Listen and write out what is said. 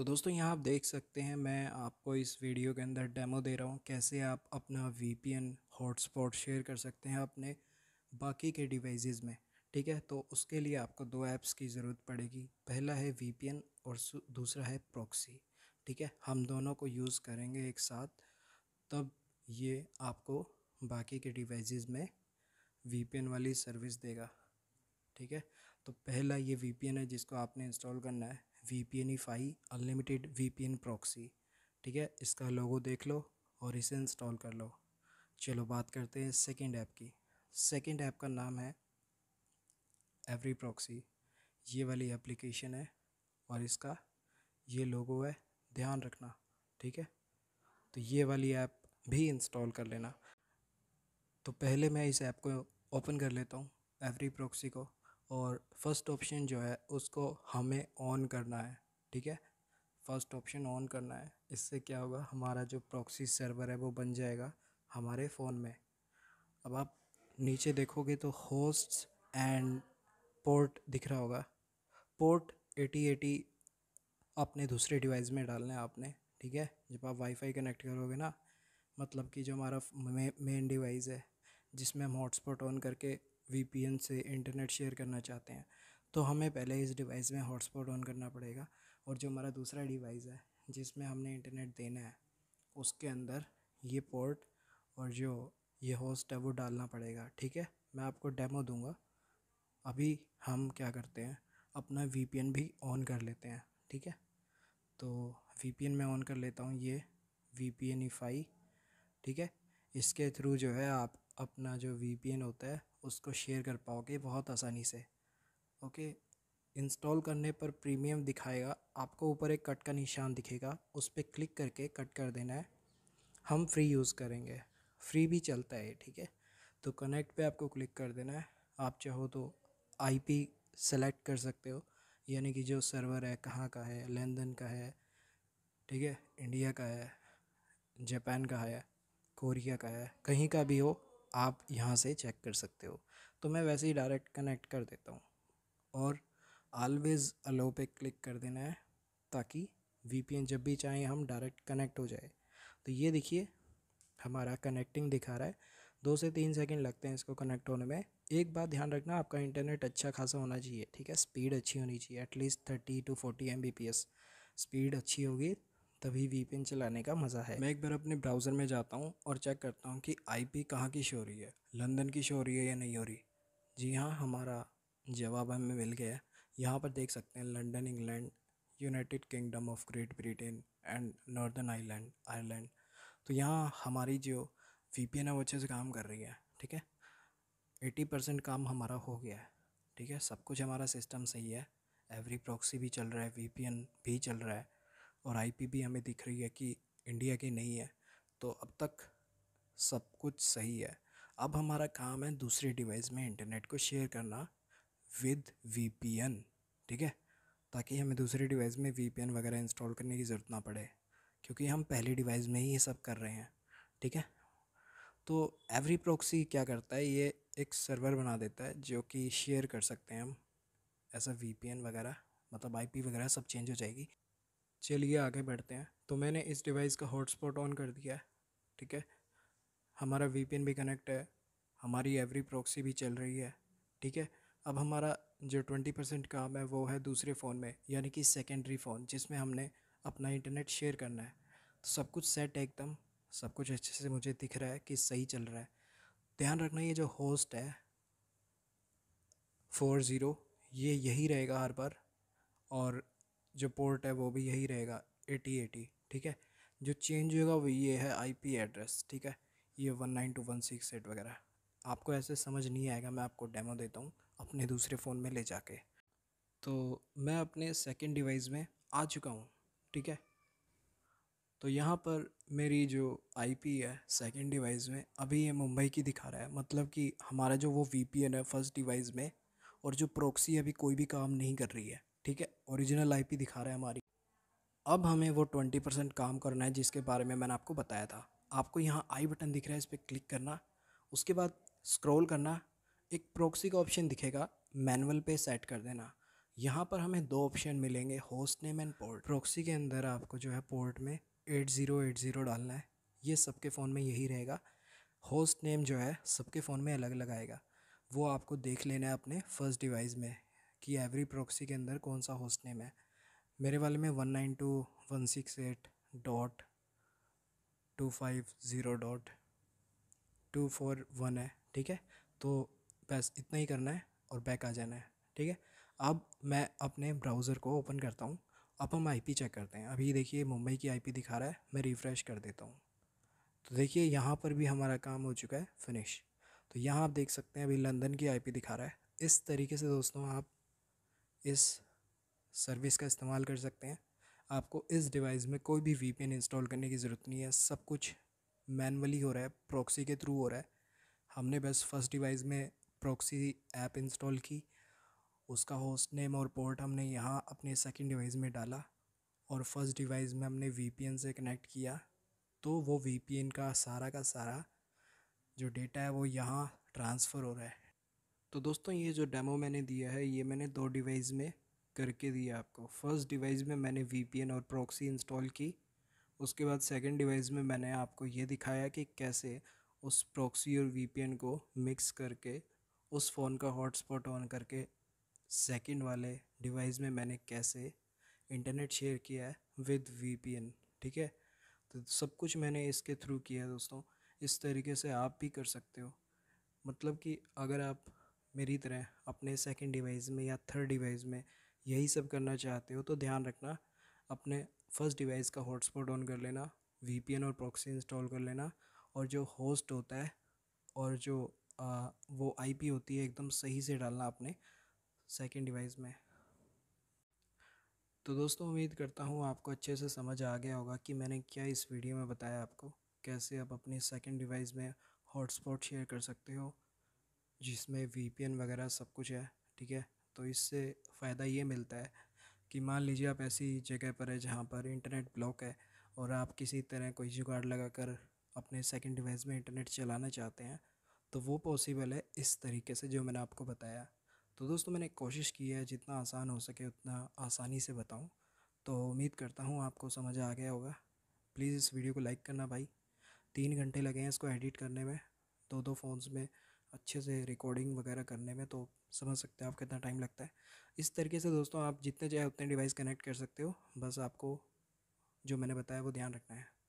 तो दोस्तों यहाँ आप देख सकते हैं मैं आपको इस वीडियो के अंदर डेमो दे रहा हूँ कैसे आप अपना वी हॉटस्पॉट शेयर कर सकते हैं अपने बाकी के डिवाइसेस में ठीक है तो उसके लिए आपको दो ऐप्स की ज़रूरत पड़ेगी पहला है वी और दूसरा है प्रॉक्सी ठीक है हम दोनों को यूज़ करेंगे एक साथ तब ये आपको बाकी के डिवाइस में वी वाली सर्विस देगा ठीक है तो पहला ये वी है जिसको आपने इंस्टॉल करना है V P N Fi unlimited V P N proxy ठीक है इसका लोगो देख लो और इसे इंस्टॉल कर लो चलो बात करते हैं सेकेंड ऐप की सेकेंड ऐप का नाम है एवरी प्रॉक्सी ये वाली एप्लीकेशन है और इसका ये लोगो है ध्यान रखना ठीक है तो ये वाली ऐप भी इंस्टॉल कर लेना तो पहले मैं इस ऐप को ओपन कर लेता हूँ एवरी प्रॉक्सी को और फर्स्ट ऑप्शन जो है उसको हमें ऑन करना है ठीक है फर्स्ट ऑप्शन ऑन करना है इससे क्या होगा हमारा जो प्रॉक्सी सर्वर है वो बन जाएगा हमारे फ़ोन में अब आप नीचे देखोगे तो होस्ट एंड पोर्ट दिख रहा होगा पोर्ट एटी एटी अपने दूसरे डिवाइस में डालना है आपने ठीक है जब आप वाईफाई कनेक्ट करोगे ना मतलब कि जो हमारा मेन डिवाइस है जिसमें हम हॉटस्पॉट ऑन करके वी से इंटरनेट शेयर करना चाहते हैं तो हमें पहले इस डिवाइस में हॉटस्पॉट ऑन करना पड़ेगा और जो हमारा दूसरा डिवाइस है जिसमें हमने इंटरनेट देना है उसके अंदर ये पोर्ट और जो ये होस्ट है वो डालना पड़ेगा ठीक है मैं आपको डेमो दूंगा अभी हम क्या करते हैं अपना वी भी ऑन कर लेते हैं ठीक है तो वी मैं ऑन कर लेता हूँ ये वी पी e ठीक है इसके थ्रू जो है आप अपना जो वी होता है उसको शेयर कर पाओगे बहुत आसानी से ओके इंस्टॉल करने पर प्रीमियम दिखाएगा आपको ऊपर एक कट का निशान दिखेगा उस पर क्लिक करके कट कर देना है हम फ्री यूज़ करेंगे फ्री भी चलता है ठीक है तो कनेक्ट पे आपको क्लिक कर देना है आप चाहो तो आईपी सेलेक्ट कर सकते हो यानी कि जो सर्वर है कहाँ का है लंदन का है ठीक है इंडिया का है जापान का है कोरिया का है कहीं का भी हो आप यहाँ से चेक कर सकते हो तो मैं वैसे ही डायरेक्ट कनेक्ट कर देता हूँ और ऑलवेज़ अलो पे क्लिक कर देना है ताकि वी जब भी चाहें हम डायरेक्ट कनेक्ट हो जाए तो ये देखिए हमारा कनेक्टिंग दिखा रहा है दो से तीन सेकंड लगते हैं इसको कनेक्ट होने में एक बात ध्यान रखना आपका इंटरनेट अच्छा खासा होना चाहिए ठीक है स्पीड अच्छी होनी चाहिए at least thirty to forty M speed अच्छी होगी तभी वीपेन चलाने का मज़ा है मैं एक बार अपने ब्राउज़र में जाता हूँ और चेक करता हूँ कि आई पी कहाँ की शो रही है लंदन की शो रही है या नहीं हो रही जी हाँ हमारा जवाब हमें मिल गया यहाँ पर देख सकते हैं London England United Kingdom of Great Britain and Northern island Ireland तो यहाँ हमारी जो वी पी एन है वो अच्छे से काम कर रही है ठीक है एटी परसेंट काम हमारा हो गया है ठीक है सब कुछ हमारा सिस्टम सही है एवरी प्रॉक्सी भी चल रहा है वी पी एन भी चल रहा है और आईपी भी हमें दिख रही है कि इंडिया की नहीं है तो अब तक सब कुछ सही है अब हमारा काम है दूसरे डिवाइस में इंटरनेट को शेयर करना विद वी ठीक है ताकि हमें दूसरे डिवाइस में वी वगैरह इंस्टॉल करने की ज़रूरत ना पड़े क्योंकि हम पहले डिवाइस में ही ये सब कर रहे हैं ठीक है तो एवरी प्रोक्सी क्या करता है ये एक सर्वर बना देता है जो कि शेयर कर सकते हैं हम ऐसा वी वगैरह मतलब आईपी वगैरह सब चेंज हो जाएगी चलिए आगे बढ़ते हैं तो मैंने इस डिवाइस का हॉटस्पॉट ऑन कर दिया है ठीक है हमारा वी भी कनेक्ट है हमारी एवरी प्रॉक्सी भी चल रही है ठीक है अब हमारा जो ट्वेंटी परसेंट काम है वो है दूसरे फ़ोन में यानी कि सेकेंडरी फ़ोन जिसमें हमने अपना इंटरनेट शेयर करना है तो सब कुछ सेट है एकदम सब कुछ अच्छे से मुझे दिख रहा है कि सही चल रहा है ध्यान रखना ये जो होस्ट है फोर ज़ीरो ये यही रहेगा हर बार और जो पोर्ट है वो भी यही रहेगा एटी एटी ठीक है जो चेंज होगा वो ये है आईपी एड्रेस ठीक है ये one nine two one six eight वगैरह आपको ऐसे समझ नहीं आएगा मैं आपको डेमो देता हूँ अपने दूसरे फ़ोन में ले जाके तो मैं अपने सेकेंड डिवाइस में आ चुका हूँ ठीक है तो यहाँ पर मेरी जो आईपी है सेकेंड डिवाइस में अभी ये मुंबई की दिखा रहा है मतलब कि हमारा जो वो वीपीएन है फर्स्ट डिवाइस में और जो प्रोक्सी अभी कोई भी काम नहीं कर रही है ठीक है ओरिजिनल आईपी दिखा रहा है हमारी अब हमें वो ट्वेंटी परसेंट काम करना है जिसके बारे में मैंने आपको बताया था आपको यहाँ आई बटन दिख रहा है इस पर क्लिक करना उसके बाद स्क्रॉल करना एक प्रोक्सी का ऑप्शन दिखेगा मैनुअल पे सेट कर देना यहाँ पर हमें दो ऑप्शन मिलेंगे host name and port proxy के अंदर आपको जो है पोर्ट में एट ज़ीरो एट ज़ीरो डालना है ये सबके फ़ोन में यही रहेगा होस्ट नेम जो है सबके फ़ोन में अलग लगाएगा वो आपको देख लेना है अपने फर्स्ट डिवाइस में कि एवरी प्रॉक्सी के अंदर कौन सा होस्ट नेम है मेरे वाले में one nine two one six eight dot two five zero dot two four one है ठीक है तो बस इतना ही करना है और बैक आ जाना है ठीक है अब मैं अपने ब्राउज़र को ओपन करता हूँ अब हम आईपी चेक करते हैं अभी देखिए मुंबई की आईपी दिखा रहा है मैं रिफ़्रेश कर देता हूँ तो देखिए यहाँ पर भी हमारा काम हो चुका है फिनिश तो यहाँ आप देख सकते हैं अभी लंदन की आईपी दिखा रहा है इस तरीके से दोस्तों आप इस सर्विस का इस्तेमाल कर सकते हैं आपको इस डिवाइस में कोई भी वी इंस्टॉल करने की ज़रूरत नहीं है सब कुछ मैनअली हो रहा है प्रॉक्सी के थ्रू हो रहा है हमने बस फर्स्ट डिवाइस में प्रॉक्सी ऐप इंस्टॉल की उसका होस्ट नेम और पोर्ट हमने यहाँ अपने सेकंड डिवाइस में डाला और फर्स्ट डिवाइस में हमने वी से कनेक्ट किया तो वो वी का सारा का सारा जो डेटा है वो यहाँ ट्रांसफ़र हो रहा है तो दोस्तों ये जो डेमो मैंने दिया है ये मैंने दो डिवाइस में करके दिया आपको फर्स्ट डिवाइस में मैंने वी और प्रॉक्सी इंस्टॉल की उसके बाद सेकंड डिवाइस में मैंने आपको ये दिखाया कि कैसे उस प्रॉक्सी और वी को मिक्स करके उस फ़ोन का हॉटस्पॉट ऑन करके सेकंड वाले डिवाइस में मैंने कैसे इंटरनेट शेयर किया है विद वी ठीक है तो सब कुछ मैंने इसके थ्रू किया है दोस्तों इस तरीके से आप भी कर सकते हो मतलब कि अगर आप मेरी तरह अपने सेकंड डिवाइस में या थर्ड डिवाइस में यही सब करना चाहते हो तो ध्यान रखना अपने फर्स्ट डिवाइस का हॉटस्पॉट ऑन कर लेना वीपीएन और प्रॉक्सी इंस्टॉल कर लेना और जो होस्ट होता है और जो आ, वो आईपी होती है एकदम सही से डालना अपने सेकंड डिवाइस में तो दोस्तों उम्मीद करता हूँ आपको अच्छे से समझ आ गया होगा कि मैंने क्या इस वीडियो में बताया आपको कैसे आप अपने सेकेंड डिवाइस में हॉटस्पॉट शेयर कर सकते हो जिसमें वी वगैरह सब कुछ है ठीक है तो इससे फ़ायदा ये मिलता है कि मान लीजिए आप ऐसी जगह पर है जहाँ पर इंटरनेट ब्लॉक है और आप किसी तरह कोई जुगाड़ लगा कर अपने सेकेंड डिवाइस में इंटरनेट चलाना चाहते हैं तो वो पॉसिबल है इस तरीके से जो मैंने आपको बताया तो दोस्तों मैंने कोशिश की है जितना आसान हो सके उतना आसानी से बताऊं तो उम्मीद करता हूं आपको समझ आ गया होगा प्लीज़ इस वीडियो को लाइक करना भाई तीन घंटे लगे हैं इसको एडिट करने में दो दो फ़ोन्स में अच्छे से रिकॉर्डिंग वगैरह करने में तो समझ सकते हो आप कितना टाइम लगता है इस तरीके से दोस्तों आप जितने चाहे उतने डिवाइस कनेक्ट कर सकते हो बस आपको जो मैंने बताया वो ध्यान रखना है